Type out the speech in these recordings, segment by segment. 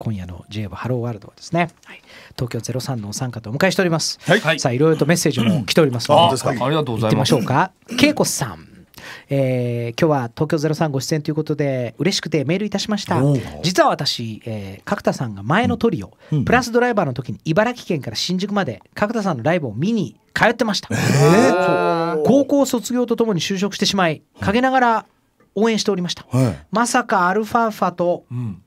今夜の j ハローワールドですね、はい、東京ゼロ三のお参加とお迎えしております、はい、さあいろいろとメッセージも来ておりますので、うん、ありがとうございます行ってましょうか恵子さんえー、今日は東京ゼロ三ご出演ということで嬉しくてメールいたしました実は私、えー、角田さんが前のトリオ、うん、プラスドライバーの時に茨城県から新宿まで角田さんのライブを見に通ってました、えー、高校卒業とともに就職してしまい陰ながら応援しておりました、はい、まさかアルファーファと、うん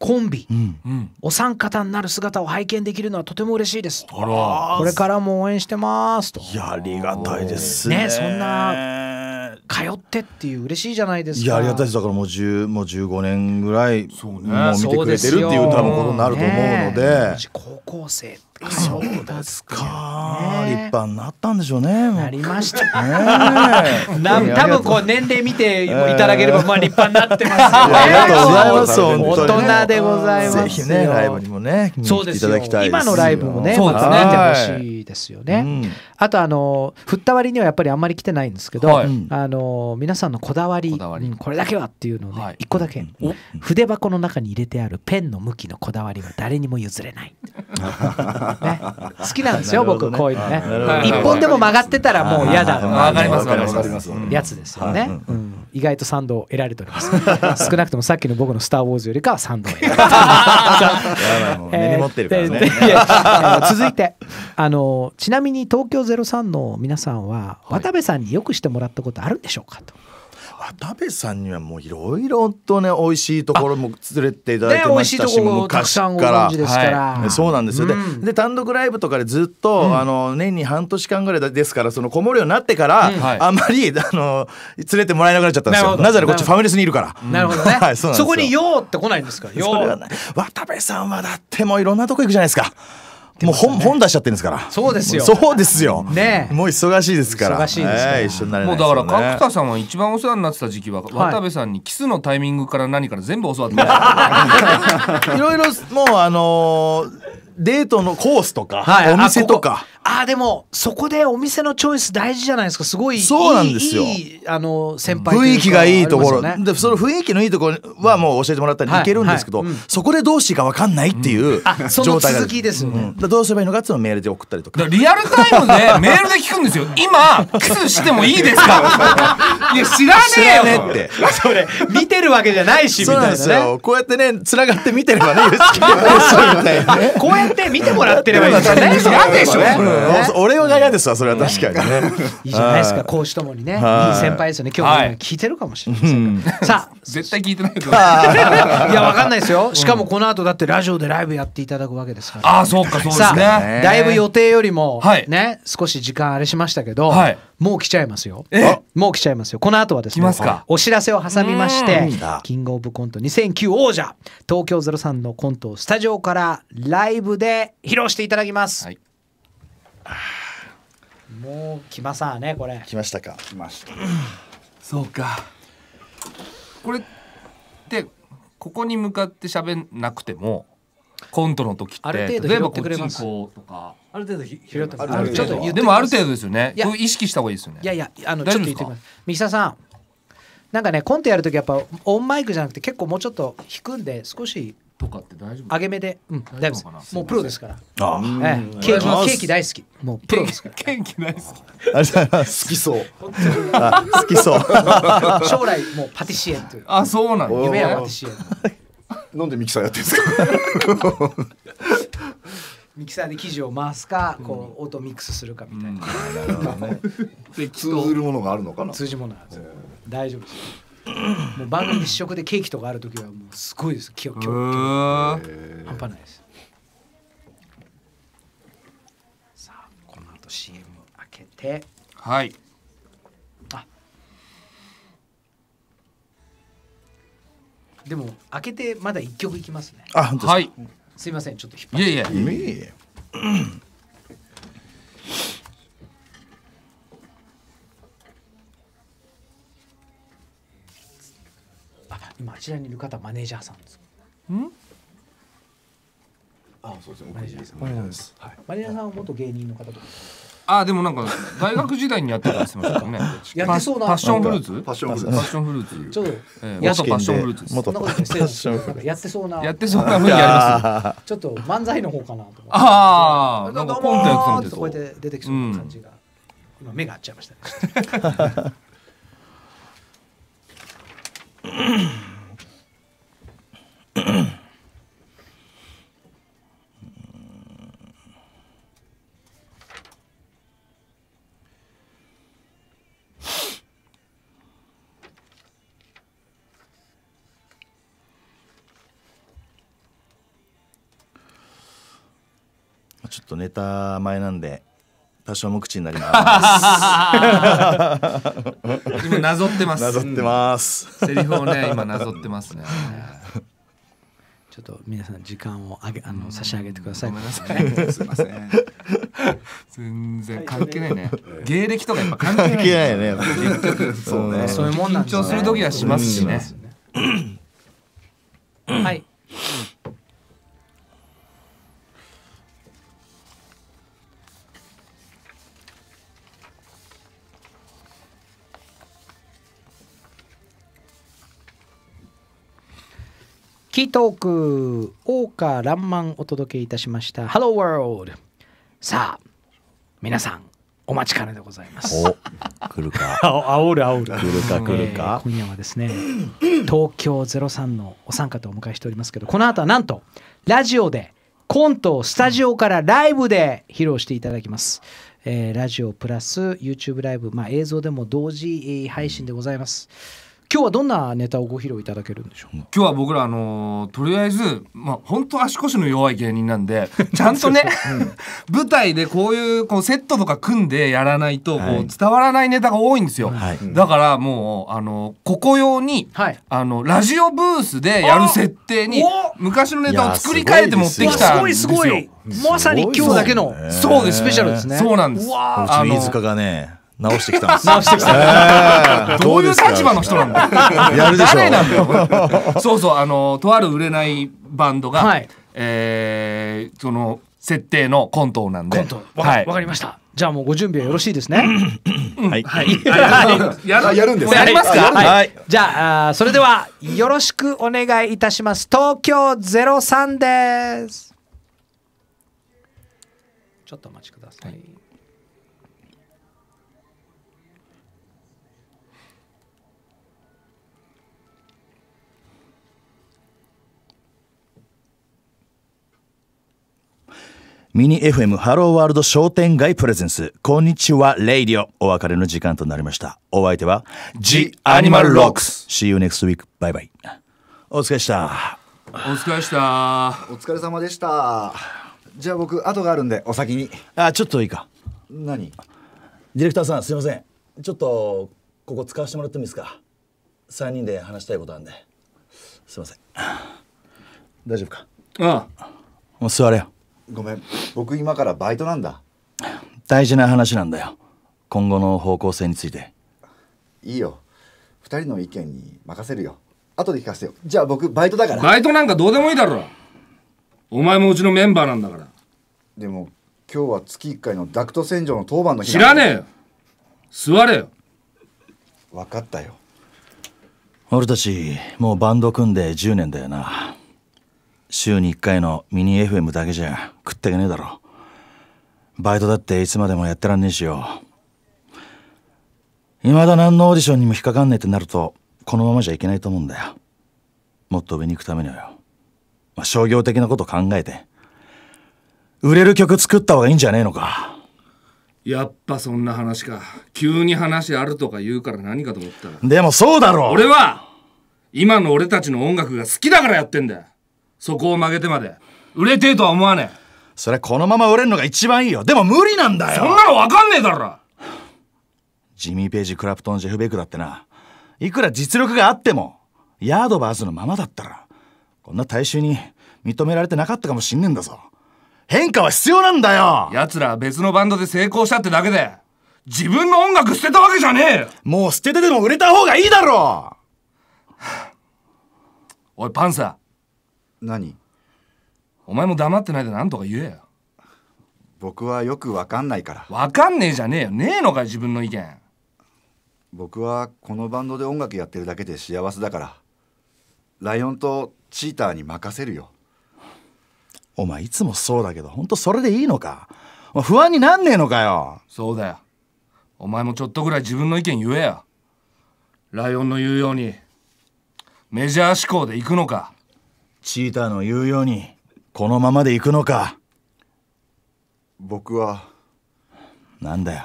コンビ、うんお三方になる姿を拝見できるのはとても嬉しいです。これからも応援してますと。いやありがたいですね。ねそんな通ってっていう嬉しいじゃないですかいやありがたいですだからもう十もう十五年ぐらいもう見てくれてるっていう多分ことになると思うので、ね、高校生そうですか、ね、立派になったんでしょうねなりましたね な多分こう年齢見ていただければまあ立派になってますよね大人でございますぜひねライブにもねそうです今のライブもねまた見てほしいですよね、うん、あとあの振った割にはやっぱりあんまり来てないんですけど、はい、あの皆さんのこだわりこれだけはっていうのをね、はい、1個だけ筆箱の中に入れてあるペンの向きのこだわりは誰にも譲れない、ね、好きなんですよ、ね、僕こういうのね1本でも曲がってたらもう嫌だわかりますかりますやつですよね、はいうん、意外と賛同を得られております 少なくともさっきの僕の「スター・ウォーズ」よりかは賛同を得 持ってるすえね、続いてあのちなみに東京03の皆さんは、渡部さんによくしてもらったことあるんでしょうかと。渡部さんにはもういろいろとね美味しいところも連れていただいてましたし、ね、昔からはい、そうなんですよ、うん、でで単独ライブとかでずっと、うん、あの年に半年間ぐらいですからその子守りになってから、うん、あんまりあの連れてもらえなくなっちゃったんですよなぜならこっちファミレスにいるからなるほどね、はい、そこに「よう」って来ないんですか「よう」渡部さんはだってもういろんなとこ行くじゃないですか。、ね、もう本本出しちゃってるんですからそうですよそうですよ、ね、もう忙しいですから忙しいですから、えー、一緒になれない、ね、もうだから角田さんは一番お世話になってた時期は、はい、渡部さんにキスのタイミングから何から全部教わって いろいろもうあのーデートのコースとか、はい、お店とかああでもそこでお店のチョイス大事じゃないですかすごいそうなんですよいいあの先輩、雰囲気がいいところでその雰囲気のいいところはもう教えてもらったりいけるんですけど、はいはいうん、そこでどうしていいか分かんないっていう状態が、うん、続ですよね、うん、どうすればいいのかっていうのメールで送ったりとかリアルタイムでメールで聞くんですよ今キスしてもいいですか いや知らねえよねってそれ見てるわけじゃないしみたいな、ね、こうやってねつながって見てればねそうこうやって見てもらってればいいですよね うん、俺が嫌ですわそれは確かにねいいじゃないですか講師ともにねいい先輩ですよね今日も聞いてるかもしれませんさあ絶対聞いてないと思 いやわかんないですよしかもこの後だってラジオでライブやっていただくわけですからああそうかそうですねだいぶ予定よりもね少し時間あれしましたけどもう来ちゃいますよもう来ちゃいますよこの後はですねお知らせを挟みましてキングオブコント2009王者東京03のコントをスタジオからライブで披露していただきます、はいもう来まさねこれ来ましたか来ました そうかこれってここに向かって喋んなくてもコントの時ってある程度ことかある程度拾ってますちょっとでもある程度ですよね意識した方がいいですよねいやいやあのちょっと言ってみます三久さんなんかねコントやる時やっぱオンマイクじゃなくて結構もうちょっと引くんで少しとかって大丈夫揚げ目で、うん、大丈夫ですもうプロですからあ、ええ、ケーキケーキ大好きもうプロですからケーキ大好きありがとうございます 好きそう好きそう 将来もうパティシエというあそうなん夢はパティシエなんでミキサーやってるんですか ミキサーで生地を回すか、うん、こう音ミックスするかみたいな、うん、なる通ずるものがあるのかな通じものは、えー、大丈夫ですもう番組試食でケーキとかある時はもうすごいです今日今日半端ないですさあこの後 CM 開けてはいあでも開けてまだ1曲いきますねあ本当ですか、はい、すいませんちょっと引っ張っていやいやいやいや今あちらにいる方マネージャーさんです。ん？あそうですね。マネージャーさん。マネージャーです。はい。マネージャーさんは元芸人の方とか。あでもなんか大学時代にやってたりしましたね。やってそうな。パッションフルーツ？パッションフルーツ。パッションフルーツ。ちょっと元パッションフルーツ。元パッションフルーツ。やってそうな。やってそうな無理やります。ちょっと漫才の方かなとか。ああ。なんかポンとやってたみたいな。こうやって出てきそうな感じが。今目が合っちゃいました。とネタ前なんで多少無口になります 今なぞってますなぞってます、うん、セリフをね今なぞってますねちょっと皆さん時間をあげあの差し上げてください。ごめんなさい。すみません。全然関係ないね。芸歴とかやっぱ関係ない、ね。関係ないね。そうね。そういうもんな緊張する時はしますしね。はい。キートーク大川らんまんお届けいたしました Hello World さあ皆さんお待ちかねでございますお来るかあおるあおる来るか来るか、えー、今夜はですね東京03のお三方をお迎えしておりますけどこの後はなんとラジオでコントをスタジオからライブで披露していただきます、えー、ラジオプラス YouTube ライブ、まあ、映像でも同時配信でございます、うん今日はどんなネタをご披露いただけるんでしょう今日は僕らあのーとりあえずまあ本当足腰の弱い芸人なんで ちゃんとね、舞台でこういうこうセットとか組んでやらないとこう伝わらないネタが多いんですよ、はいだからもうあのーここ用に、はいあのラジオブースでやる設定に昔のネタを作り変えて持ってきうわすたんごいすよごいまさに今日だけのそうですスペシャルですねそうなんですうわ飯塚がね直してきたんです。直してきた。どういう立場の人なんだ。やるでしょう。なんだよ。そうそうあのとある売れないバンドが、はい、えー、その設定のコントなんで。コント。はい。わかりました。じゃあもうご準備はよろしいですね。はい。はい。やるやるんですやりますか。はい。じゃあそれではよろしくお願いいたします。東京ゼロ三です。ちょっとお待ちください。ミニ FM ハローワールド商店街プレゼンス、こんにちは、レイディオ。お別れの時間となりました。お相手は、ジ・アニマル・ロックス。See you next week. バイバイ。お疲れした。お疲れした。お疲れ様でした。じゃあ僕、後があるんで、お先に。あ、ちょっといいか。何ディレクターさん、すいません。ちょっと、ここ使わせてもらってもいいですか。3人で話したいことなんで。すいません。大丈夫かああ。もう座れよ。ごめん僕今からバイトなんだ大事な話なんだよ今後の方向性についていいよ2人の意見に任せるよ後で聞かせてよじゃあ僕バイトだからバイトなんかどうでもいいだろお前もうちのメンバーなんだからでも今日は月1回のダクト洗浄の当番の日知らねえよ座れよ分かったよ俺たちもうバンド組んで10年だよな週に1回のミニ FM だけじゃ食ってけねえだろバイトだっていつまでもやってらんねえしよ未だ何のオーディションにも引っかかんねえってなるとこのままじゃいけないと思うんだよもっと上に行くためにはよ、まあ、商業的なこと考えて売れる曲作った方がいいんじゃねえのかやっぱそんな話か急に話あるとか言うから何かと思ったでもそうだろ俺は今の俺たちの音楽が好きだからやってんだよそこを曲げてまで売れてえとは思わねえそれこのまま売れるのが一番いいよでも無理なんだよそんなの分かんねえだろジミー・ページクラプトン・ジェフ・ベイクだってないくら実力があってもヤードバーズのままだったらこんな大衆に認められてなかったかもしんねえんだぞ変化は必要なんだよ奴らは別のバンドで成功したってだけで自分の音楽捨てたわけじゃねえよもう捨ててでも売れた方がいいだろおいパンサー。何お前も黙ってないで何とか言えよ僕はよくわかんないからわかんねえじゃねえよねえのか自分の意見僕はこのバンドで音楽やってるだけで幸せだからライオンとチーターに任せるよお前いつもそうだけど本当それでいいのか不安になんねえのかよそうだよお前もちょっとぐらい自分の意見言えよライオンの言うようにメジャー志向で行くのかチーターの言うようにこのままで行くのか僕はなんだよ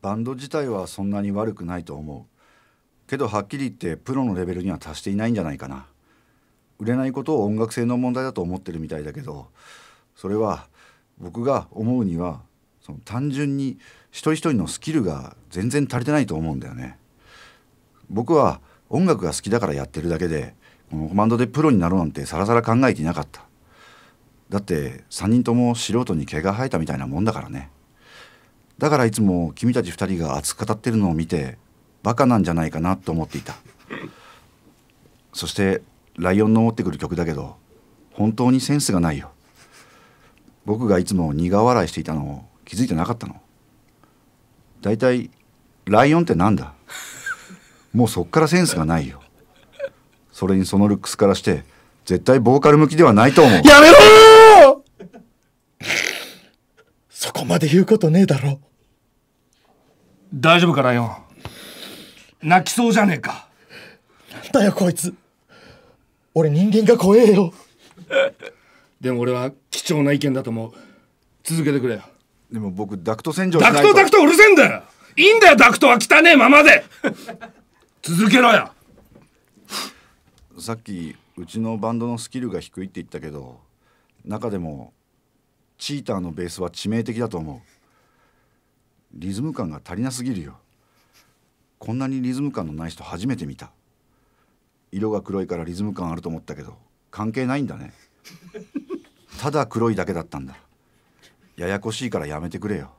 バンド自体はそんなに悪くないと思うけどはっきり言ってプロのレベルには達していないんじゃないかな売れないことを音楽性の問題だと思ってるみたいだけどそれは僕が思うにはその単純に一人一人のスキルが全然足りてないと思うんだよね僕は音楽が好きだからやってるだけでコマンドでプロになろうなんてさらさら考えていなかっただって3人とも素人に毛が生えたみたいなもんだからねだからいつも君たち2人が熱く語ってるのを見てバカなんじゃないかなと思っていたそしてライオンの持ってくる曲だけど本当にセンスがないよ僕がいつも苦笑いしていたのを気づいてなかったの大体ライオンってなんだ もうそっからセンスがないよそれにそのルックスからして絶対ボーカル向きではないと思うやめろ そこまで言うことねえだろ大丈夫かライオン泣きそうじゃねえかなんだよこいつ俺人間が怖えよ でも俺は貴重な意見だと思う続けてくれよでも僕ダクト洗浄ダクトダクトうるせえんだよいいんだよダクトは汚ねえままで続けろよさっきうちのバンドのスキルが低いって言ったけど中でもチーターのベースは致命的だと思うリズム感が足りなすぎるよこんなにリズム感のない人初めて見た色が黒いからリズム感あると思ったけど関係ないんだねただ黒いだけだったんだややこしいからやめてくれよ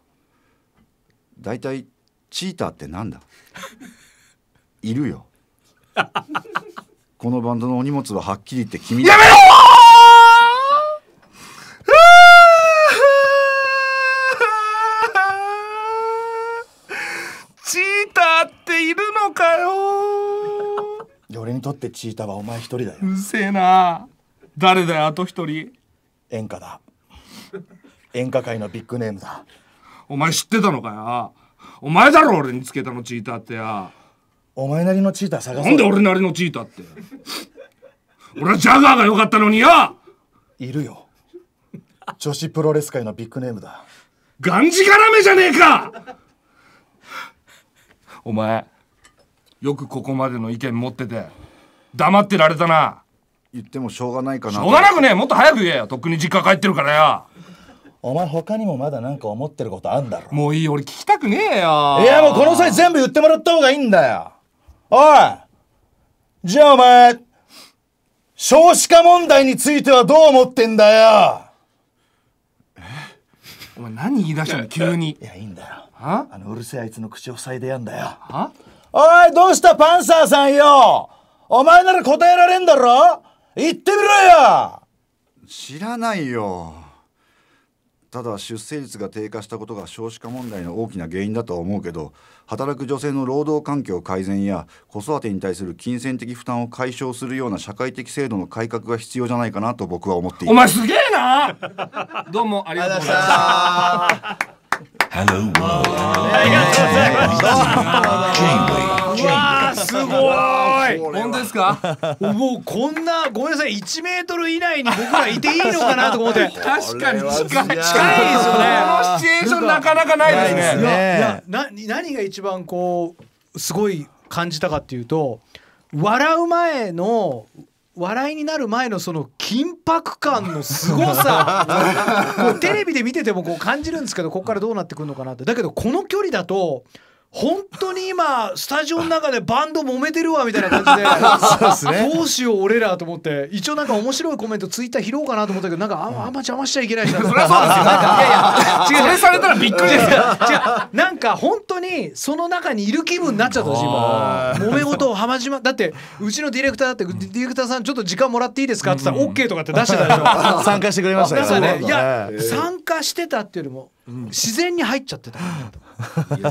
だいたいチーターってなんだいるよこのバンドのお荷物ははっきり言って君やめろ チーターっているのかよ俺にとってチーターはお前一人だようるせえな誰だよあと一人演歌だ演歌界のビッグネームだお前知ってたのかよお前だろ俺につけたのチーターってやお前なりのチーター探そんで俺なりのチーターって俺はジャガーが良かったのによいるよ女子プロレス界のビッグネームだがんじがらめじゃねえかお前よくここまでの意見持ってて黙ってられたな言ってもしょうがないかなしょうがなくねもっと早く言えよとっくに実家帰ってるからよお前他にもまだ何か思ってることあんだろもういい俺聞きたくねえよいやもうこの際全部言ってもらった方がいいんだよおいじゃあお前、少子化問題についてはどう思ってんだよえお前何言い出したの急に。いや、いいんだよ。あの、うるせえあいつの口を塞いでやんだよ。おい、どうしたパンサーさんよお前なら答えられんだろ言ってみろよ知らないよ。ただ出生率が低下したことが少子化問題の大きな原因だとは思うけど働く女性の労働環境改善や子育てに対する金銭的負担を解消するような社会的制度の改革が必要じゃないかなと僕は思っていますお前すげえなどうもありがとうございました Hello, world. Hello, world. Hello, world. Hello, world. すごい本当ですかもうこんなごめんなさい1メートル以内に僕らいていいのかなと思って 確かに近い近いですよねこのシチュエーションなかなかないですねいやな何が一番こうすごい感じたかっていうと笑う前の笑いになる前のその緊迫感のすごさ テレビで見ててもこう感じるんですけどここからどうなってくるのかなってだけどこの距離だと本当に今スタジオの中でバンド揉めてるわみたいな感じで そうす、ね、どうしよう俺らと思って一応なんか面白いコメントツイッター拾おうかなと思ったけどなんかあ,、んあんま邪魔しちゃいけないしそれはそうですよなんかいやいや違うそれされたらびっくりですよ違うなんか本にその中にいる気分になっちゃったし揉め事を浜島だってうちのディレクターだってディレクターさんちょっと時間もらっていいですかって言ったら OK とかって出してたでしょ 参加してくれましたよねいや参加してたっていうよりも自然に入っちゃってたいや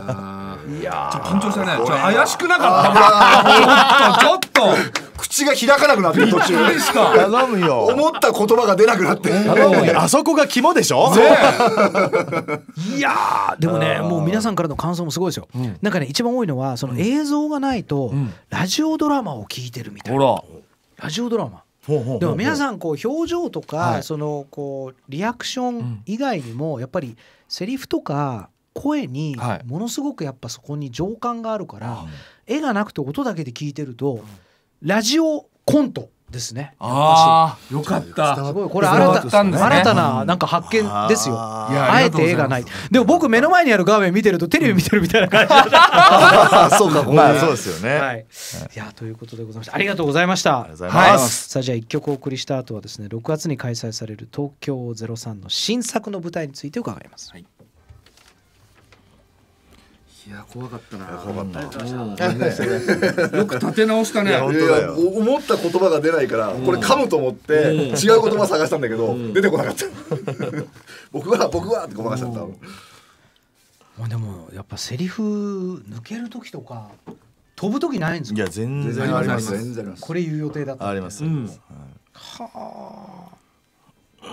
いや緊張したね怪しくなかった ちょっと口が開かなくなってる途中頼むよ思った言葉が出なくなってあそこが肝でしょ、いやでもねもう皆さんからの感想もすごいですよ、なんかね一番多いのはその映像がないと、ラジオドラマを聞いてるみたいなラジオドラマでも皆さんこう表情とかそのこうリアクション以外にもやっぱりセリフとか声にものすごくやっぱそこに情感があるから絵がなくて音だけで聞いてるとラジオコントですね。ああ、よかった。すごい、これ新た、ね、新たな、なんか発見ですよ。あえて絵がない。でも、僕目の前にある画面見てると、テレビ見てるみたいな感じ。そうか、まあ、そうですよね。はい。いや、ということでございました。ありがとうございました。はい。さあ、じゃ、一曲お送りした後はですね、6月に開催される東京ゼロ三の新作の舞台について伺います。はいいや怖かったな。怖かった。よく立て直したね。思った言葉が出ないから、これ噛むと思って違う言葉探したんだけど出てこなかった。僕は僕はってごまかしちゃった。まあでもやっぱセリフ抜ける時とか飛ぶ時ないんですか。いや全然あります。全然あります。これ言う予定だった。あります。はあ。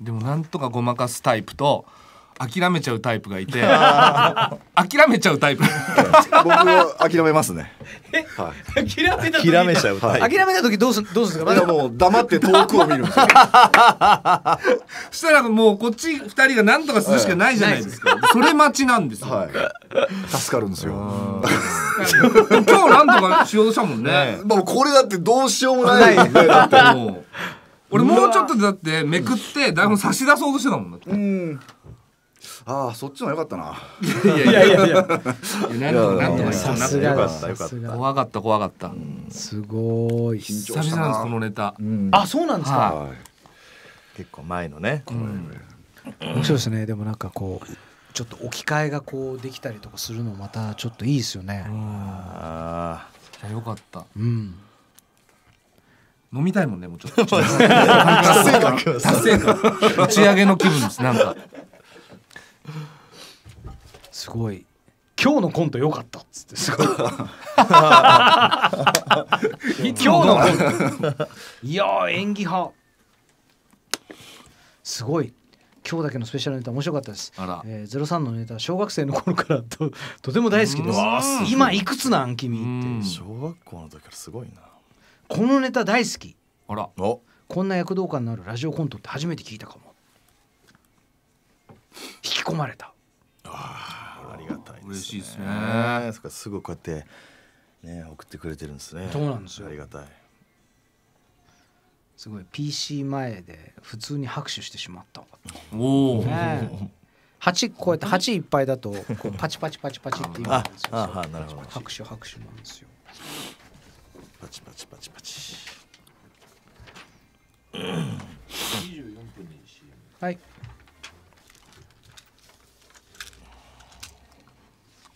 でもなんとかごまかすタイプと。諦めちゃうタイプがいて 諦めちゃうタイプ僕は諦めますね、はい、諦めた諦めちゃう、諦めた時どうすどうするんでもう黙って遠くを見る そしたらもうこっち二人が何とかするしかないじゃないですか、はい、それ待ちなんですよ、はい、助かるんですよ 今日何とかしようとしたもんね、ね、もうこれだってどうしようもないねだってもう俺もうちょっとだってめくって台本差し出そうとしてたもんだって、うんああそっちの良かったないやいやいやいとかなとかさすがよか怖かった怖かった、すごい久々なんでこのネタ、うん、あそうなんですか、はい、結構前のね、うん、面白いですねでもなんかこうちょっと置き換えがこうできたりとかするのまたちょっといいですよねああよかったうん飲みたいもんねもうちょっと 達成感達成感打ち上げの気分ですなんかすごい今日のコント良かったっつってすごい 今日のコントいや演技派すごい今日だけのスペシャルネタ面白かったです。ええゼロ三のネタ小学生の頃からととても大好きです。今いくつなん君って。小学校の時からすごいな。このネタ大好き。あら。こんな躍動感のあるラジオコントって初めて聞いたかも。込まれたああありがたい、ね、嬉しいですねそかすぐこうやってね送ってくれてるんですねそうなんですよありがたいすごい PC 前で普通に拍手してしまったおお、ね、8こうやって八いっぱいだとこうパチパチパチパチって言うんですよああなるほど拍手拍手なんですよパチパチパチパチ、うん、2分に CM はい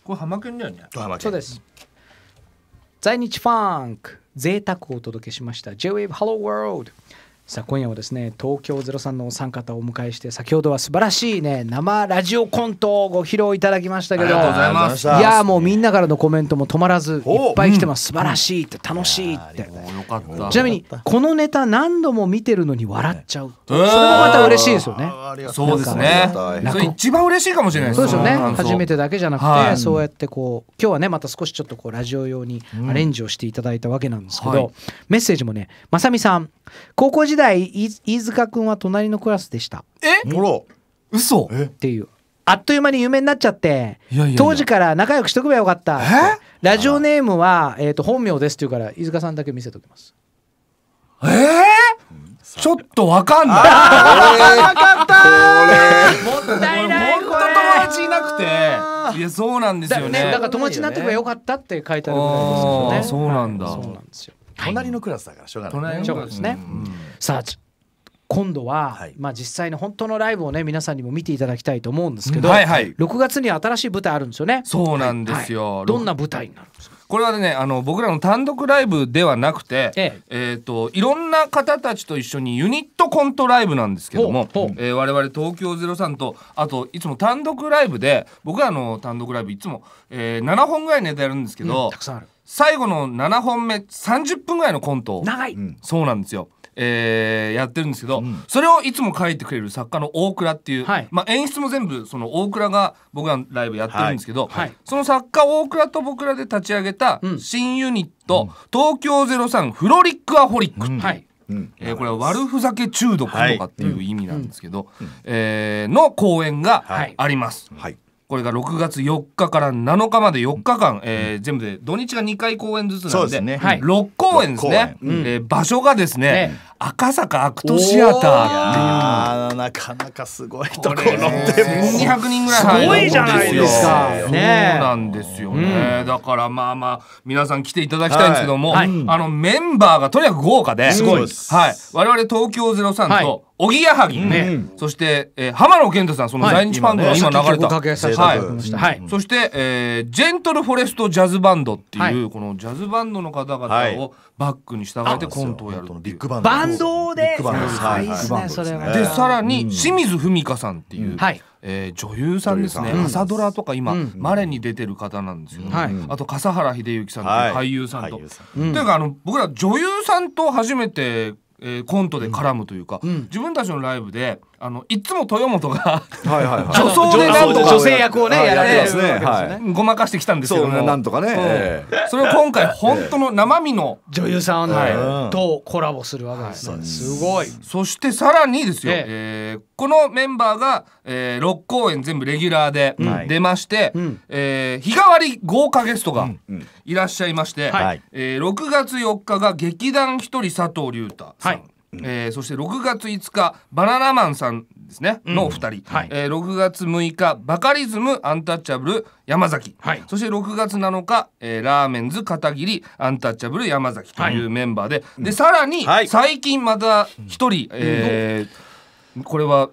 これ浜県だよねド県そうです在日ファンク贅沢をお届けしました J-Wave Hello World さあ今夜はですね東京03のお三方をお迎えして先ほどは素晴らしいね生ラジオコントをご披露いただきましたけどいやもうみんなからのコメントも止まらずいっぱい来てます、素晴らしいって楽しいってちなみにこのネタ何度も見てるのに笑っちゃうそれもまた嬉しいですよねそうですね一番嬉しいかもしれないそうですよね初めてだけじゃなくて、そうやってこう今日はねまた少しちょっとこうラジオ用にアレンジをしていただいたわけなんですけど、メッセージもねまさみさん高校時代飯塚君は隣のクラスでしたえほら嘘っていうあっという間に有名になっちゃって当時から仲良くしとけばよかったラジオネームは、えーと、本名ですって言うから飯塚さんだけ見せときますえー、ちょっとわかんない。わかったもったいない。本当友達いなくて。いやそうなんですよね。だねだから友達になってくればよかったって書いてあるぐらいですけどね。そうなんだ。そうなんですよ。隣のクラスだからしょうがない、ね、隣のクラスね、さあ今度は、はい、まあ、実際の本当のライブをね皆さんにも見ていただきたいと思うんですけど、はいはい、6月に新しい舞台あるんですよねそうなんですよ、はい、どんな舞台になるんですかこれはねあの僕らの単独ライブではなくて、えええーと、いろんな方たちと一緒にユニットコントライブなんですけども、えー、我々東京ゼロさんとあといつも単独ライブで僕らの単独ライブいつも、えー、7本ぐらいネタやるんですけど、うん、たくさんある最後の7本目30分ぐらいのコント長いそうなんですよえー、やってるんですけど、うん、それをいつも書いてくれる作家の大倉っていう、はい、まあ、演出も全部その大倉が僕らライブやってるんですけど、はいはい、その作家大倉と僕らで立ち上げた新ユニット、うん、東京03フロリックアホリック、うん、えー、これは悪ふざけ中毒とかっていう意味なんですけど、はい、えー、の公演があります。はいこれが6月4日から7日まで4日間、えー、全部で土日が2回公演ずつなんでで、ね、6公演ですね、うん、えー、場所がですね、ね、赤坂アクトシアターっていうなかなかすごいところで1200人ぐらい入るすごいじゃないですか、ね、そうなんですよね、うん、だからまあまあ皆さん来ていただきたいんですけども、はい、あのメンバーがとにかく豪華で、すごいはい、我々東京03と、はいおぎやはぎね、そして、えー、浜野健太さんその在日バンドの今流れた、はいそして、えー、ジェントルフォレストジャズバンドっていう、はい、このジャズバンドの方々をバックに従えてコントをやるビッグバンドバンドででさらに清水文香さんっていう、はいえー、女優さんですね朝ドラとか今、まれに出てる方なんですよ、ねあと笠原秀幸さんという俳優さんと。というかあの僕ら女優さんと初めてえー、コントで絡むというか、うん、自分たちのライブであのいつも豊本が 女装でなんとか女性役をねやれてますね、はい、ごまかしてきたんですけどもなんとかね、それを今回本当の生身の女優さん、とコラボするわけです、ねはい、すごいそしてさらにですよ、ええー、このメンバーが、えー、6公演全部レギュラーで出まして、うえー、日替わり豪華ゲストがいらっしゃいまして、はいえー、6月4日が劇団ひとり佐藤隆太さん、はいえー、そして6月5日バナナマンさんですね、うん、のお二人、はい、えー、6月6日バカリズムアンタッチャブル山崎、はい、そして6月7日、えー、ラーメンズ片桐アンタッチャブル山崎というメンバーで、はい、でさらに、最近また一人、うえー、これは。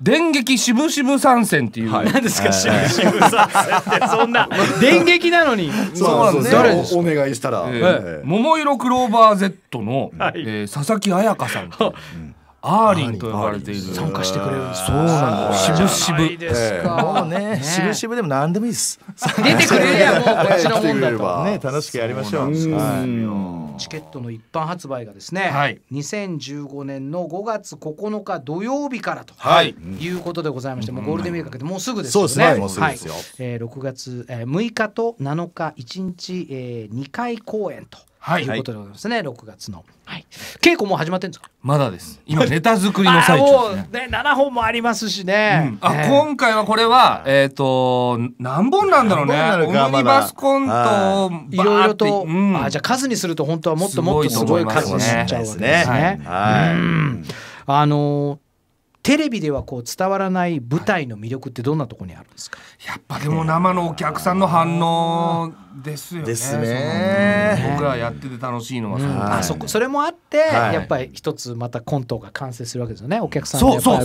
電撃渋々参戦っていう、はい、何ですか、参戦ってそんな 電撃なのにそうなんですお願いしたら、えー、桃色クローバー Z の、はい、えー、佐々木彩香さんうんアーリンと呼ばれている参加してくれるそうなん渋々、もうね渋々でも何でもいいです出てくれるやもうこっちのもんだと ね楽しくやりましょう、はいチケットの一般発売がですね、はい、2015年の5月9日土曜日からと、はい、いうことでございまして、もうゴールデンウィークかけてもうすぐですね、そうですねもうすぐですよ、はいえー、6月、えー、6日と7日1日、えー、2回公演とはい、ということでございますね、6月の、はい、稽古も始まってんですかまだです今ネタ作りの最中ですねね7本もありますしね、うん、あ、えー、今回はこれはえっ、ー、と何本なんだろうねオムニバスコントいろいろと、うん、あじゃあ数にすると本当はもっともっとすごい数にしちゃうわけですね。すねはい、うん、あのーテレビではこう伝わらない舞台の魅力ってどんなところにあるんですか、やっぱでも生のお客さんの反応ですよねすね僕らやってて楽しいのは、うん、あそこそれもあって、はい、やっぱり一つまたコントが完成するわけですよねお客さんのやっぱり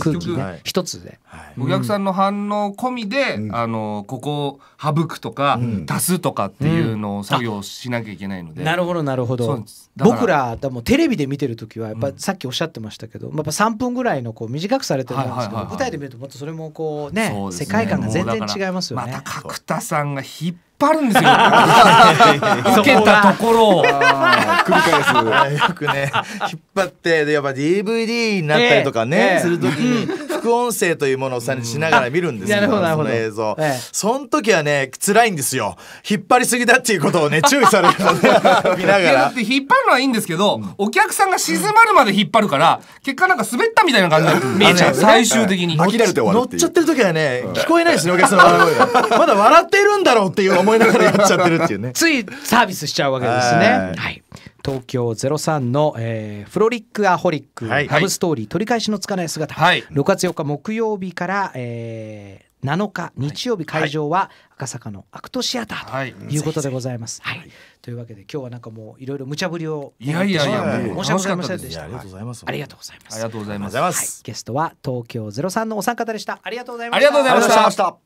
空気ね一つで、はい、お客さんの反応込みで、うん、あのここ省くとか、うん、足すとかっていうのを作業しなきゃいけないので、なるほどなるほど僕らでもテレビで見てる時はやっぱさっきおっしゃってましたけど、やっぱ3分ぐらいのこう短くされてるんですけど、はいはいはいはい、舞台で見るともっとそれもこうね、ね、世界観が全然違いますよね。また角田さんが引っぱいあるんですよ。受けたところを。繰り返す。よくね、引っ張って、で、やっぱ DVD になったりとかね、えー、するときに、副音声というものをさしながら見るんですよ、うん、その映像。えー、その時はね、辛いんですよ。引っ張りすぎだっていうことをね、注意されるので、見ながら。引っ張るのはいいんですけど、お客さんが静まるまで引っ張るから、結果なんか滑ったみたいな感じに見えちゃう。最終的に。乗っちゃってる時はね、聞こえないですね、お客さんの笑声が。まだ笑ってるんだろうっていう思いいながらやっちゃってるっていうねついサービスしちゃうわけですねはい東京03の、えー、フロリックアホリック、はい、ラブストーリー、取り返しのつかない姿、はい、6月4日木曜日から、えー、7日日曜日会場は赤坂のアクトシアターということでございます。はい、はい、というわけで今日はなんかもういろいろ無茶ぶりをいやいやいや申し訳ございませんでした。ありがとうございます。ありがとうございます。ありがとうございます。ゲストは東京ゼロ三のお三方でした。ありがとうございました。ありがとうございました。